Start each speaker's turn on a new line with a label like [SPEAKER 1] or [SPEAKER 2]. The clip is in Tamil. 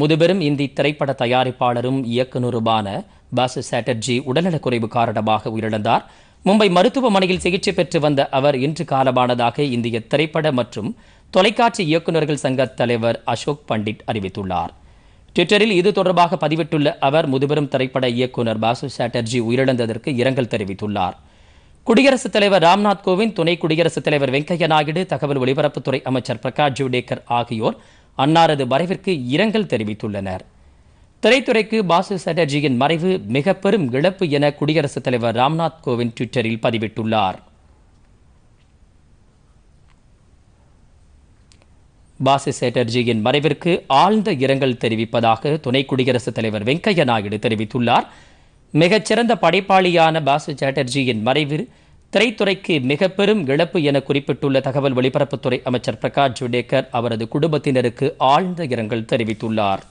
[SPEAKER 1] முதுபெரும் இந்தி திரைப்பட தயாரிப்பாளரும் இயக்குநருமான பாசு சாட்டர்ஜி உடல்நலக்குறைவு காரணமாக உயிரிழந்தார் மும்பை மருத்துவமனையில் சிகிச்சை பெற்று வந்த அவர் இன்று காலமானதாக இந்திய திரைப்பட மற்றும் தொலைக்காட்சி இயக்குநர்கள் சங்க தலைவர் அசோக் பண்டிட் அறிவித்துள்ளார் ட்விட்டரில் இது தொடர்பாக பதிவிட்டுள்ள அவர் முதுபெரும் திரைப்பட இயக்குநர் பாசு சாட்டர்ஜி உயிரிழந்ததற்கு இரங்கல் தெரிவித்துள்ளார் குடியரசுத் தலைவர் ராம்நாத் கோவிந்த் துணை குடியரசுத் தலைவர் வெங்கையா நாயுடு தகவல் ஒலிபரப்புத்துறை அமைச்சர் பிரகாஷ் ஜவடேகர் ஆகியோர் அன்னாரது மறைவிற்கு இரங்கல் தெரிவித்துள்ளனர் திரைத்துறைக்கு பாசு சாட்டர்ஜியின் மறைவு மிக பெரும் இழப்பு என குடியரசுத் தலைவர் ராம்நாத் கோவிந்த் ட்விட்டரில் பதிவிட்டுள்ளார் பாசு சேட்டர்ஜியின் மறைவிற்கு ஆழ்ந்த இரங்கல் தெரிவிப்பதாக துணை குடியரசுத் தலைவர் வெங்கையா நாயுடு தெரிவித்துள்ளார் மிகச்சிறந்த படைப்பாளியான பாசு சாட்டர்ஜியின் மறைவு திரைத்துறைக்கு மிக பெரும் இழப்பு என குறிப்பிட்டுள்ள தகவல் ஒலிபரப்புத்துறை அமைச்சர் பிரகாஷ் ஜவடேகர் அவரது குடும்பத்தினருக்கு ஆழ்ந்த இரங்கல் தெரிவித்துள்ளார்